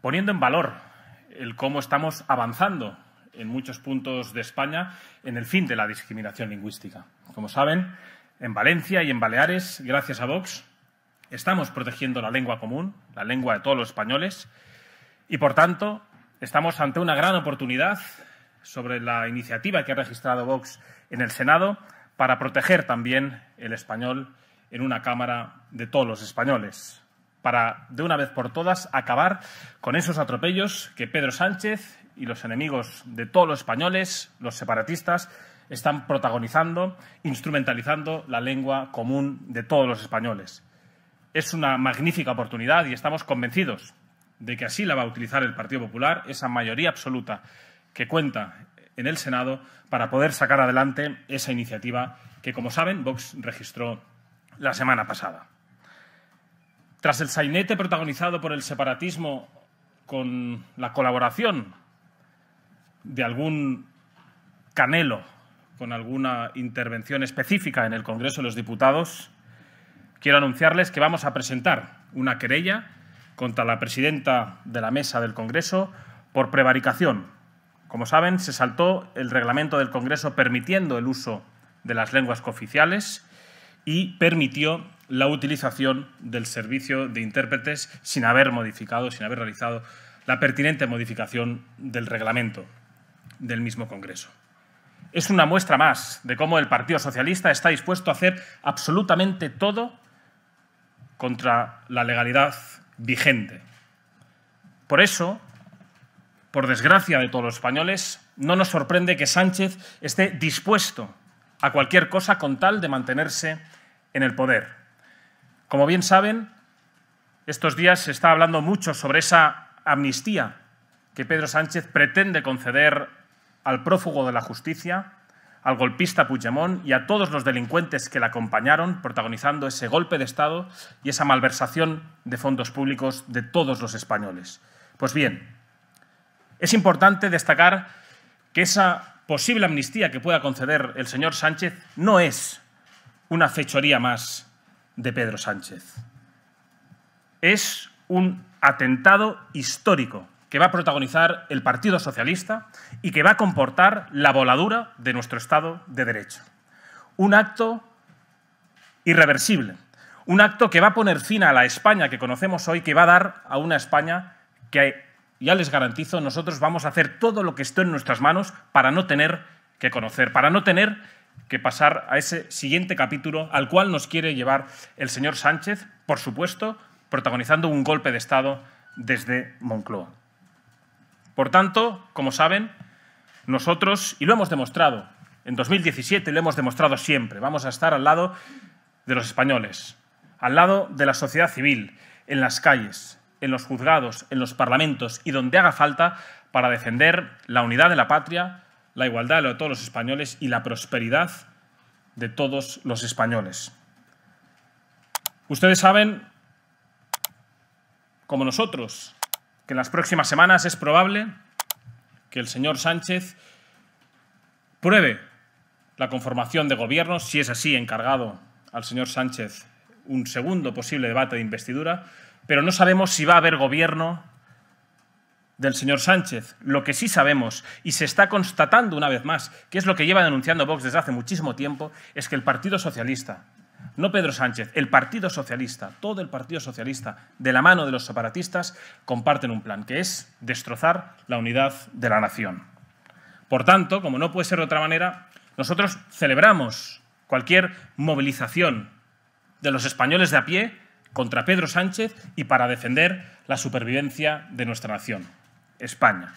poniendo en valor el cómo estamos avanzando en muchos puntos de España en el fin de la discriminación lingüística. Como saben, en Valencia y en Baleares, gracias a Vox, estamos protegiendo la lengua común, la lengua de todos los españoles, y por tanto estamos ante una gran oportunidad sobre la iniciativa que ha registrado Vox en el Senado para proteger también el español en una Cámara de todos los españoles para, de una vez por todas, acabar con esos atropellos que Pedro Sánchez y los enemigos de todos los españoles, los separatistas, están protagonizando, instrumentalizando la lengua común de todos los españoles. Es una magnífica oportunidad y estamos convencidos de que así la va a utilizar el Partido Popular, esa mayoría absoluta que cuenta en el Senado, para poder sacar adelante esa iniciativa que, como saben, Vox registró la semana pasada. Tras el sainete protagonizado por el separatismo con la colaboración de algún canelo con alguna intervención específica en el Congreso de los Diputados, quiero anunciarles que vamos a presentar una querella contra la presidenta de la mesa del Congreso por prevaricación. Como saben, se saltó el reglamento del Congreso permitiendo el uso de las lenguas cooficiales y permitió la utilización del servicio de intérpretes sin haber modificado, sin haber realizado la pertinente modificación del reglamento del mismo Congreso. Es una muestra más de cómo el Partido Socialista está dispuesto a hacer absolutamente todo contra la legalidad vigente. Por eso, por desgracia de todos los españoles, no nos sorprende que Sánchez esté dispuesto a cualquier cosa con tal de mantenerse en el poder. Como bien saben, estos días se está hablando mucho sobre esa amnistía que Pedro Sánchez pretende conceder al prófugo de la justicia, al golpista Puigdemont y a todos los delincuentes que la acompañaron, protagonizando ese golpe de Estado y esa malversación de fondos públicos de todos los españoles. Pues bien, es importante destacar que esa posible amnistía que pueda conceder el señor Sánchez no es una fechoría más de Pedro Sánchez. Es un atentado histórico que va a protagonizar el Partido Socialista y que va a comportar la voladura de nuestro Estado de Derecho. Un acto irreversible, un acto que va a poner fin a la España que conocemos hoy, que va a dar a una España que, ya les garantizo, nosotros vamos a hacer todo lo que esté en nuestras manos para no tener que conocer, para no tener que pasar a ese siguiente capítulo al cual nos quiere llevar el señor Sánchez, por supuesto, protagonizando un golpe de Estado desde Moncloa. Por tanto, como saben, nosotros, y lo hemos demostrado en 2017, lo hemos demostrado siempre, vamos a estar al lado de los españoles, al lado de la sociedad civil, en las calles, en los juzgados, en los parlamentos y donde haga falta para defender la unidad de la patria, la igualdad de todos los españoles y la prosperidad de todos los españoles. Ustedes saben, como nosotros, que en las próximas semanas es probable que el señor Sánchez pruebe la conformación de gobiernos, si es así encargado al señor Sánchez un segundo posible debate de investidura, pero no sabemos si va a haber gobierno del señor Sánchez. Lo que sí sabemos, y se está constatando una vez más, que es lo que lleva denunciando Vox desde hace muchísimo tiempo, es que el Partido Socialista, no Pedro Sánchez, el Partido Socialista, todo el Partido Socialista, de la mano de los separatistas, comparten un plan, que es destrozar la unidad de la nación. Por tanto, como no puede ser de otra manera, nosotros celebramos cualquier movilización de los españoles de a pie contra Pedro Sánchez y para defender la supervivencia de nuestra nación. España.